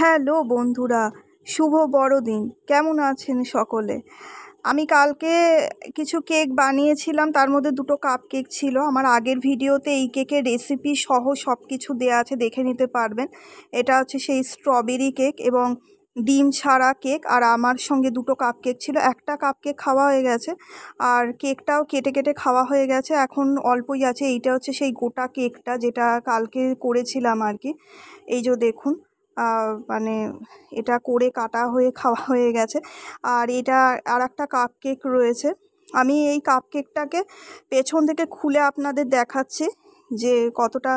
hello বন্ধুরা শুভ বড়দিন কেমন আছেন সকলে আমি কালকে কিছু কেক বানিয়েছিলাম তার মধ্যে দুটো কাপ কেক ছিল আমার আগের ভিডিওতে এই কেকের রেসিপি সহ সব কিছু দেওয়া আছে দেখে নিতে পারবেন এটা হচ্ছে সেই স্ট্রবেরি কেক এবং ডিম ছাড়া কেক আর আমার সঙ্গে দুটো কাপ কেক ছিল একটা কাপ কেক খাওয়া হয়ে গেছে আর কেকটাও কেটে কেটে খাওয়া হয়ে গেছে এখন অল্পই আছে এইটা হচ্ছে সেই গোটা কেকটা যেটা কালকে করেছিলাম আর কি এই যে দেখুন মানে এটা করে কাটা হয়ে খাওয়া হয়ে গেছে আর এটা আর একটা কাপ কেক রয়েছে আমি এই কাপ কেকটাকে পেছন থেকে খুলে আপনাদের দেখাচ্ছি যে কতটা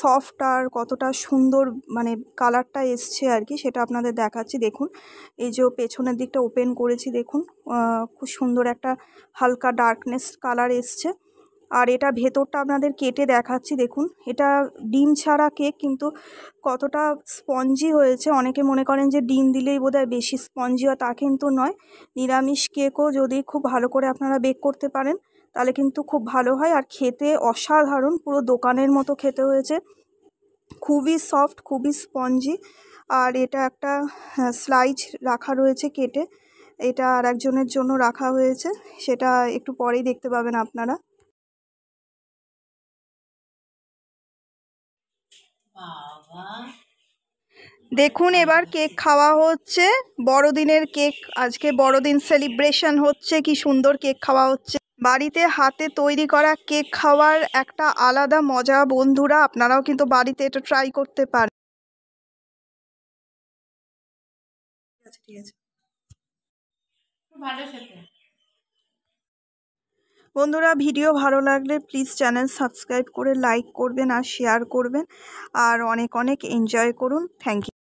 সফট আর কতটা সুন্দর মানে কালারটা এসছে আর কি সেটা আপনাদের দেখাচ্ছি দেখুন এই যে পেছনের দিকটা ওপেন করেছি দেখুন খুব সুন্দর একটা হালকা ডার্কনেস কালার এসছে আর এটা ভেতরটা আপনাদের কেটে দেখাচ্ছি দেখুন এটা ডিম ছাড়া কেক কিন্তু কতটা স্পঞ্জি হয়েছে অনেকে মনে করেন যে ডিম দিলেই বোধহয় বেশি স্পঞ্জি হয় তা কিন্তু নয় নিরামিষ কেকও যদি খুব ভালো করে আপনারা বেক করতে পারেন তাহলে কিন্তু খুব ভালো হয় আর খেতে অসাধারণ পুরো দোকানের মতো খেতে হয়েছে খুবই সফট খুবই স্পঞ্জি আর এটা একটা হ্যাঁ, স্লাইজ রাখা রয়েছে কেটে এটা আর একজনের জন্য রাখা হয়েছে সেটা একটু পরেই দেখতে পাবেন আপনারা দেখুন এবার কেক খাওয়া হচ্ছে বড়দিনের কেক আজকে বড়দিন সেলিব্রেশন হচ্ছে কি সুন্দর কেক খাওয়া হচ্ছে বাড়িতে হাতে তৈরি করা কেক খাওয়ার একটা আলাদা মজা বন্ধুরা আপনারাও কিন্তু বাড়িতে এটা ট্রাই করতে পারেন ঠিক আছে বন্ধুরা ভিডিও ভালো লাগলে প্লিজ চ্যানেল সাবস্ক্রাইব করে লাইক করবেন আর শেয়ার করবেন আর অনেক অনেক এনজয় করুন থ্যাংক ইউ